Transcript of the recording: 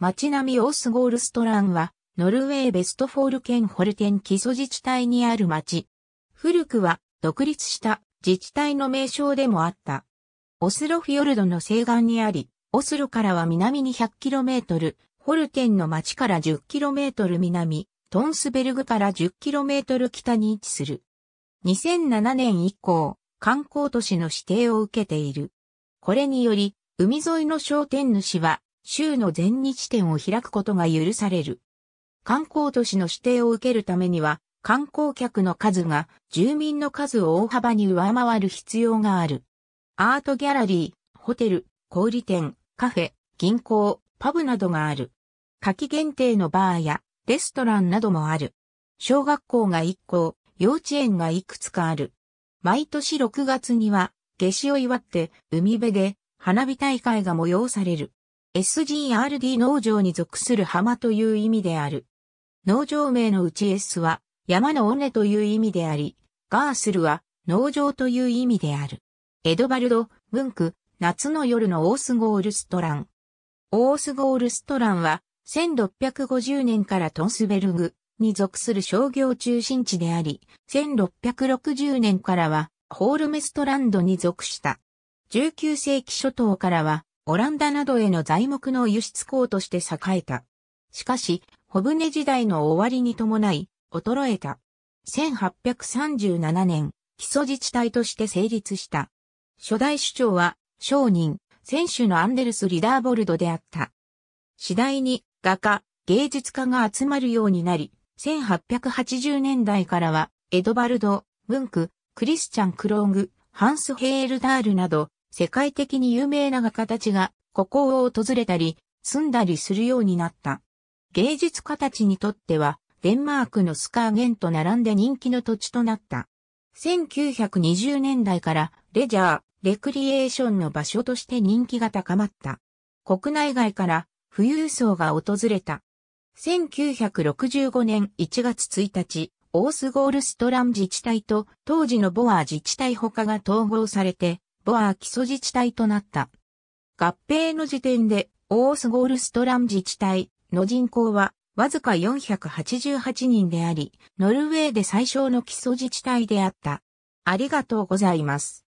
街並みオースゴールストランは、ノルウェーベストフォール県ホルテン基礎自治体にある町。古くは、独立した自治体の名称でもあった。オスロフィヨルドの西岸にあり、オスロからは南に 100km、ホルテンの町から 10km 南、トンスベルグから 10km 北に位置する。2007年以降、観光都市の指定を受けている。これにより、海沿いの商店主は州の全日店を開くことが許される。観光都市の指定を受けるためには、観光客の数が住民の数を大幅に上回る必要がある。アートギャラリー、ホテル、小売店、カフェ、銀行、パブなどがある。夏季限定のバーやレストランなどもある。小学校が1校、幼稚園がいくつかある。毎年6月には、夏至を祝って海辺で花火大会が催される。SGRD 農場に属する浜という意味である。農場名のうち S は山の尾根という意味であり、ガースルは農場という意味である。エドバルド・ムンク、夏の夜のオースゴールストラン。オースゴールストランは1650年からトンスベルグに属する商業中心地であり、1660年からはホールメストランドに属した。19世紀初頭からはオランダなどへの材木の輸出港として栄えた。しかし、小舟時代の終わりに伴い、衰えた。1837年、基礎自治体として成立した。初代首長は、商人、選手のアンデルス・リダーボルドであった。次第に、画家、芸術家が集まるようになり、1880年代からは、エドバルド、ムンク、クリスチャン・クローグ、ハンス・ヘールダールなど、世界的に有名な画家たちが、ここを訪れたり、住んだりするようになった。芸術家たちにとっては、デンマークのスカーゲンと並んで人気の土地となった。1920年代からレジャー、レクリエーションの場所として人気が高まった。国内外から富裕層が訪れた。1965年1月1日、オースゴールストラム自治体と当時のボア自治体他が統合されて、トは基礎自治体となった。合併の時点で、オースゴールストラム自治体の人口はわずか488人であり、ノルウェーで最小の基礎自治体であった。ありがとうございます。